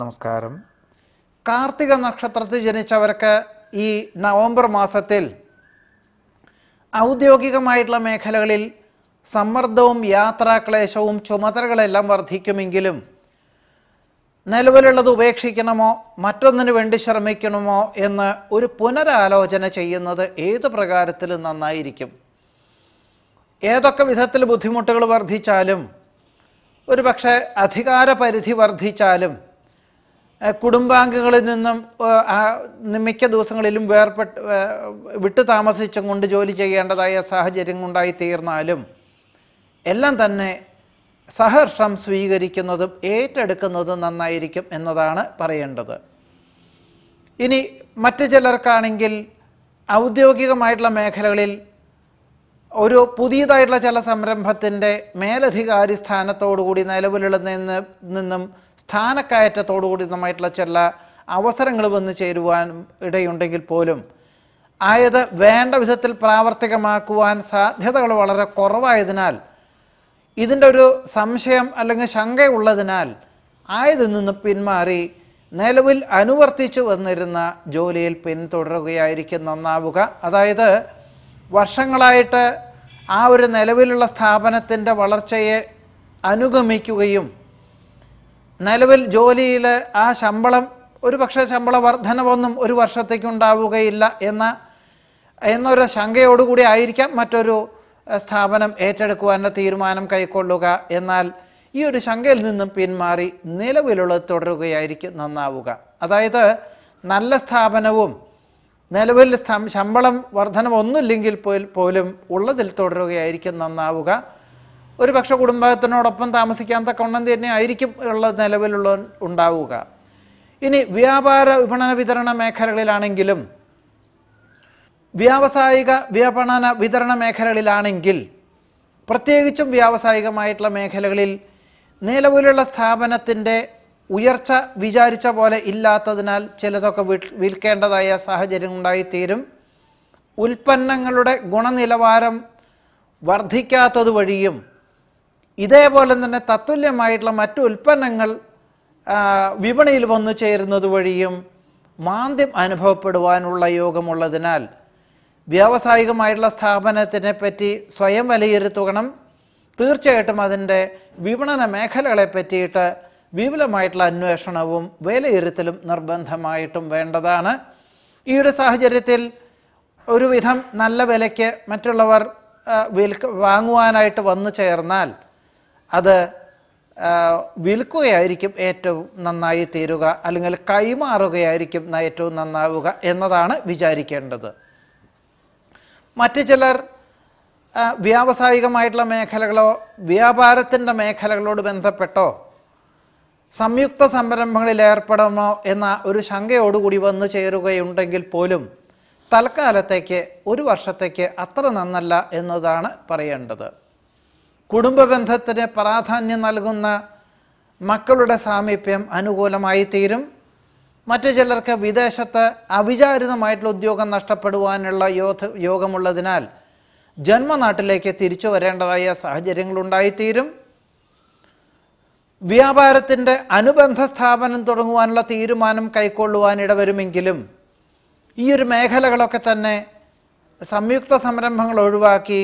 നമസ്കാരം കാർത്തിക നക്ഷത്രത്തിൽ ജനിച്ചവർക്ക് ഈ നവംബർ മാസത്തിൽ ഔദ്യോഗികമായിട്ടുള്ള മേഖലകളിൽ സമ്മർദ്ദവും യാത്രാക്ലേശവും ചുമതലകളെല്ലാം വർദ്ധിക്കുമെങ്കിലും നിലവിലുള്ളത് ഉപേക്ഷിക്കണമോ മറ്റൊന്നിനു വേണ്ടി ശ്രമിക്കണമോ എന്ന് ഒരു പുനരാലോചന ചെയ്യുന്നത് ഏത് പ്രകാരത്തിൽ നന്നായിരിക്കും ഏതൊക്കെ വിധത്തിൽ ബുദ്ധിമുട്ടുകൾ വർദ്ധിച്ചാലും ഒരു പക്ഷേ അധികാരപരിധി വർദ്ധിച്ചാലും കുടുംബാംഗങ്ങളിൽ നിന്നും മിക്ക ദിവസങ്ങളിലും വേർപെട്ട് വിട്ടു താമസിച്ചും കൊണ്ട് ജോലി ചെയ്യേണ്ടതായ സാഹചര്യം ഉണ്ടായിത്തീർന്നാലും എല്ലാം തന്നെ സഹർഷം സ്വീകരിക്കുന്നതും ഏറ്റെടുക്കുന്നതും നന്നായിരിക്കും എന്നതാണ് പറയേണ്ടത് ഇനി മറ്റു ചിലർക്കാണെങ്കിൽ ഔദ്യോഗികമായിട്ടുള്ള മേഖലകളിൽ ഒരു പുതിയതായിട്ടുള്ള ചില സംരംഭത്തിൻ്റെ മേലധികാരി സ്ഥാനത്തോടുകൂടി നിലവിലുള്ളതിൽ നിന്നും സ്ഥാനക്കയറ്റത്തോടുകൂടിയുമായിട്ടുള്ള ചില അവസരങ്ങൾ വന്നു ചേരുവാൻ ഇടയുണ്ടെങ്കിൽ പോലും ആയത് വേണ്ട വിധത്തിൽ പ്രാവർത്തികമാക്കുവാൻ സാധ്യതകൾ വളരെ കുറവായതിനാൽ ഇതിൻ്റെ ഒരു സംശയം അല്ലെങ്കിൽ ശങ്കയുള്ളതിനാൽ ആയതിൽ നിന്ന് പിന്മാറി നിലവിൽ അനുവർത്തിച്ചു വന്നിരുന്ന ജോലിയിൽ പിന്തുടരുകയായിരിക്കും നന്നാവുക അതായത് വർഷങ്ങളായിട്ട് ആ ഒരു നിലവിലുള്ള സ്ഥാപനത്തിൻ്റെ വളർച്ചയെ അനുഗമിക്കുകയും നിലവിൽ ജോലിയിൽ ആ ശമ്പളം ഒരു പക്ഷേ ശമ്പള വർധനവൊന്നും ഒരു വർഷത്തേക്കുണ്ടാവുകയില്ല എന്ന എന്നൊരു ശങ്കയോടുകൂടി ആയിരിക്കാം മറ്റൊരു സ്ഥാപനം ഏറ്റെടുക്കുവാനുള്ള തീരുമാനം കൈക്കൊള്ളുക എന്നാൽ ഈ ഒരു ശങ്കയിൽ നിന്നും പിന്മാറി നിലവിലുള്ളത് തുടരുകയായിരിക്കും നന്നാവുക അതായത് നല്ല സ്ഥാപനവും നിലവിൽ ശമ്പളം വർധനം ഒന്നുമില്ലെങ്കിൽ പോലും ഉള്ളതിൽ തുടരുകയായിരിക്കും നന്നാവുക ഒരു പക്ഷെ കുടുംബത്തിനോടൊപ്പം താമസിക്കാൻ തക്കവണ്ണം തന്നെ ആയിരിക്കും ഉള്ള നിലവിലുള്ള ഉണ്ടാവുക ഇനി വ്യാപാര വിപണന വിതരണ മേഖലകളിലാണെങ്കിലും വ്യാവസായിക വ്യാപണന വിതരണ മേഖലകളിലാണെങ്കിൽ പ്രത്യേകിച്ചും വ്യാവസായികമായിട്ടുള്ള മേഖലകളിൽ നിലവിലുള്ള സ്ഥാപനത്തിൻ്റെ ഉയർച്ച വിചാരിച്ച പോലെ ഇല്ലാത്തതിനാൽ ചിലതൊക്കെ വിൽക്കേണ്ടതായ സാഹചര്യം ഉണ്ടായിത്തീരും ഉൽപ്പന്നങ്ങളുടെ ഗുണനിലവാരം വർദ്ധിക്കാത്തത് വഴിയും ഇതേപോലെ തന്നെ തത്തുല്യമായിട്ടുള്ള മറ്റു ഉൽപ്പന്നങ്ങൾ വിപണിയിൽ വന്നു ചേരുന്നത് വഴിയും മാന്ദ്യം അനുഭവപ്പെടുവാനുള്ള യോഗമുള്ളതിനാൽ വ്യാവസായികമായിട്ടുള്ള സ്ഥാപനത്തിനെ പറ്റി സ്വയം വിലയിരുത്തണം തീർച്ചയായിട്ടും അതിൻ്റെ വിപണന മേഖലകളെ പറ്റിയിട്ട് വിപുലമായിട്ടുള്ള അന്വേഷണവും വിലയിരുത്തലും നിർബന്ധമായിട്ടും വേണ്ടതാണ് ഈ ഒരു സാഹചര്യത്തിൽ ഒരുവിധം നല്ല വിലയ്ക്ക് മറ്റുള്ളവർ വിൽക്ക വാങ്ങുവാനായിട്ട് വന്നു ചേർന്നാൽ അത് വിൽക്കുകയായിരിക്കും ഏറ്റവും നന്നായി തീരുക അല്ലെങ്കിൽ കൈമാറുകയായിരിക്കും ഏറ്റവും നന്നാവുക എന്നതാണ് വിചാരിക്കേണ്ടത് മറ്റു ചിലർ വ്യാവസായികമായിട്ടുള്ള മേഖലകളോ വ്യാപാരത്തിൻ്റെ മേഖലകളോട് ബന്ധപ്പെട്ടോ സംയുക്ത സംരംഭങ്ങളിൽ ഏർപ്പെടണോ എന്ന ഒരു ശങ്കയോടുകൂടി വന്നു ചേരുകയുണ്ടെങ്കിൽ പോലും തൽക്കാലത്തേക്ക് ഒരു വർഷത്തേക്ക് അത്ര നന്നല്ല എന്നതാണ് പറയേണ്ടത് കുടുംബ ബന്ധത്തിന് പ്രാധാന്യം നൽകുന്ന മക്കളുടെ സാമീപ്യം അനുകൂലമായി തീരും മറ്റു ചിലർക്ക് വിദേശത്ത് അവിചാരിതമായിട്ടുള്ള ഉദ്യോഗം നഷ്ടപ്പെടുവാനുള്ള യോധ യോഗമുള്ളതിനാൽ ജന്മനാട്ടിലേക്ക് തിരിച്ചു വരേണ്ടതായ സാഹചര്യങ്ങളുണ്ടായിത്തീരും വ്യാപാരത്തിൻ്റെ അനുബന്ധ സ്ഥാപനം തുടങ്ങുവാനുള്ള തീരുമാനം കൈക്കൊള്ളുവാനിട ഇടവരുമെങ്കിലും ഈ ഒരു മേഖലകളൊക്കെ തന്നെ സംയുക്ത സംരംഭങ്ങൾ ഒഴിവാക്കി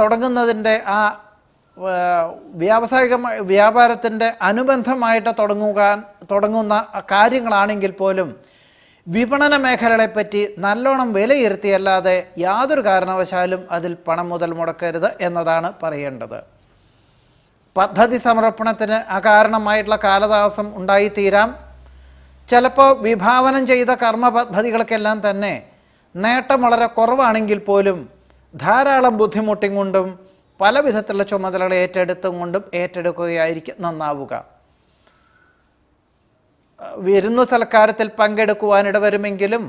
തുടങ്ങുന്നതിൻ്റെ ആ വ്യാവസായിക വ്യാപാരത്തിൻ്റെ അനുബന്ധമായിട്ട് തുടങ്ങുക തുടങ്ങുന്ന കാര്യങ്ങളാണെങ്കിൽ പോലും വിപണന മേഖലകളെപ്പറ്റി നല്ലോണം വിലയിരുത്തിയല്ലാതെ യാതൊരു കാരണവശാലും അതിൽ പണം മുതൽ മുടക്കരുത് എന്നതാണ് പറയേണ്ടത് പദ്ധതി സമർപ്പണത്തിന് അകാരണമായിട്ടുള്ള കാലതാമസം ഉണ്ടായിത്തീരാം ചിലപ്പോൾ വിഭാവനം ചെയ്ത കർമ്മ പദ്ധതികൾക്കെല്ലാം തന്നെ നേട്ടം വളരെ കുറവാണെങ്കിൽ പോലും ധാരാളം ബുദ്ധിമുട്ടും കൊണ്ടും പല വിധത്തിലുള്ള ചുമതലകൾ ഏറ്റെടുത്തും കൊണ്ടും ഏറ്റെടുക്കുകയായിരിക്കും നന്നാവുക വിരുന്നു സൽക്കാരത്തിൽ പങ്കെടുക്കുവാനിടവരുമെങ്കിലും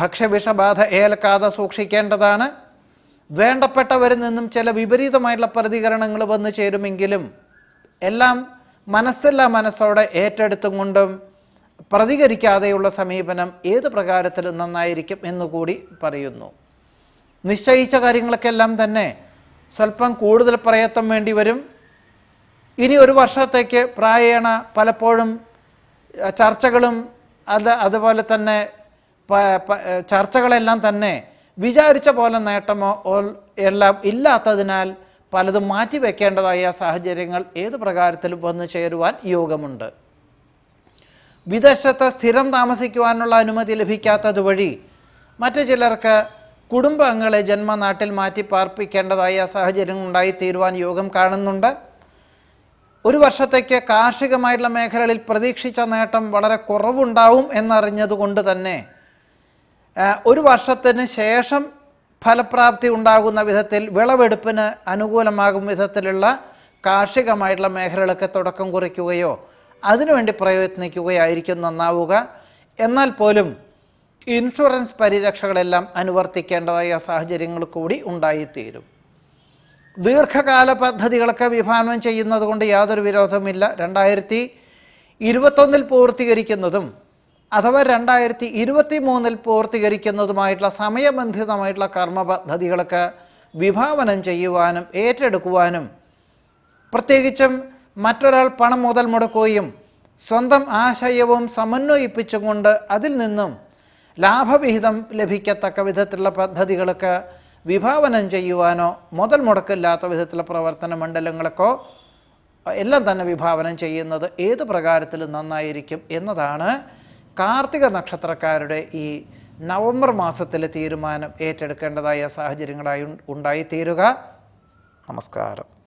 ഭക്ഷ്യവിഷബാധ ഏൽക്കാതെ സൂക്ഷിക്കേണ്ടതാണ് വേണ്ടപ്പെട്ടവരിൽ നിന്നും ചില വിപരീതമായിട്ടുള്ള പ്രതികരണങ്ങൾ വന്നു ചേരുമെങ്കിലും എല്ലാം മനസ്സല്ല മനസ്സോടെ ഏറ്റെടുത്തും കൊണ്ടും പ്രതികരിക്കാതെയുള്ള സമീപനം ഏത് പ്രകാരത്തിൽ നന്നായിരിക്കും എന്നുകൂടി പറയുന്നു നിശ്ചയിച്ച കാര്യങ്ങൾക്കെല്ലാം തന്നെ സ്വല്പം കൂടുതൽ പ്രയത്നം വേണ്ടി വരും ഇനി ഒരു വർഷത്തേക്ക് പ്രായേണ പലപ്പോഴും ചർച്ചകളും അത് അതുപോലെ തന്നെ ചർച്ചകളെല്ലാം തന്നെ വിചാരിച്ച പോലെ നേട്ടമോ എല്ലാം ഇല്ലാത്തതിനാൽ പലതും മാറ്റിവെക്കേണ്ടതായ സാഹചര്യങ്ങൾ ഏത് പ്രകാരത്തിലും വന്നു ചേരുവാൻ യോഗമുണ്ട് വിദേശത്ത് സ്ഥിരം താമസിക്കുവാനുള്ള അനുമതി ലഭിക്കാത്തത് വഴി മറ്റു ചിലർക്ക് കുടുംബങ്ങളെ ജന്മനാട്ടിൽ മാറ്റി പാർപ്പിക്കേണ്ടതായ സാഹചര്യങ്ങൾ ഉണ്ടായിത്തീരുവാൻ യോഗം കാണുന്നുണ്ട് ഒരു വർഷത്തേക്ക് കാർഷികമായിട്ടുള്ള മേഖലകളിൽ പ്രതീക്ഷിച്ച നേട്ടം വളരെ കുറവുണ്ടാവും എന്നറിഞ്ഞതുകൊണ്ട് തന്നെ ഒരു വർഷത്തിന് ശേഷം ഫലപ്രാപ്തി ഉണ്ടാകുന്ന വിധത്തിൽ വിളവെടുപ്പിന് അനുകൂലമാകും വിധത്തിലുള്ള കാർഷികമായിട്ടുള്ള മേഖലകളൊക്കെ തുടക്കം കുറിക്കുകയോ അതിനുവേണ്ടി പ്രയത്നിക്കുകയായിരിക്കും നന്നാവുക എന്നാൽ പോലും ഇൻഷുറൻസ് പരിരക്ഷകളെല്ലാം അനുവർത്തിക്കേണ്ടതായ സാഹചര്യങ്ങൾ കൂടി ഉണ്ടായിത്തീരും ദീർഘകാല പദ്ധതികളൊക്കെ വിഭാവനം ചെയ്യുന്നത് കൊണ്ട് യാതൊരു വിരോധമില്ല രണ്ടായിരത്തി ഇരുപത്തൊന്നിൽ പൂർത്തീകരിക്കുന്നതും അഥവാ രണ്ടായിരത്തി ഇരുപത്തി മൂന്നിൽ പൂർത്തീകരിക്കുന്നതുമായിട്ടുള്ള സമയബന്ധിതമായിട്ടുള്ള കർമ്മ പദ്ധതികളൊക്കെ വിഭാവനം ചെയ്യുവാനും ഏറ്റെടുക്കുവാനും പ്രത്യേകിച്ചും മറ്റൊരാൾ പണം മുതൽ മുടക്കുകയും സ്വന്തം ആശയവും സമന്വയിപ്പിച്ചുകൊണ്ട് അതിൽ നിന്നും ലാഭവിഹിതം ലഭിക്കത്തക്ക വിധത്തിലുള്ള പദ്ധതികളൊക്കെ വിഭാവനം ചെയ്യുവാനോ മുതൽ മുടക്കില്ലാത്ത വിധത്തിലുള്ള പ്രവർത്തന മണ്ഡലങ്ങളൊക്കെ എല്ലാം തന്നെ വിഭാവനം ചെയ്യുന്നത് ഏത് പ്രകാരത്തിലും നന്നായിരിക്കും എന്നതാണ് കാർത്തിക നക്ഷത്രക്കാരുടെ ഈ നവംബർ മാസത്തിലെ തീരുമാനം ഏറ്റെടുക്കേണ്ടതായ സാഹചര്യങ്ങളായി ഉണ്ടായിത്തീരുക നമസ്കാരം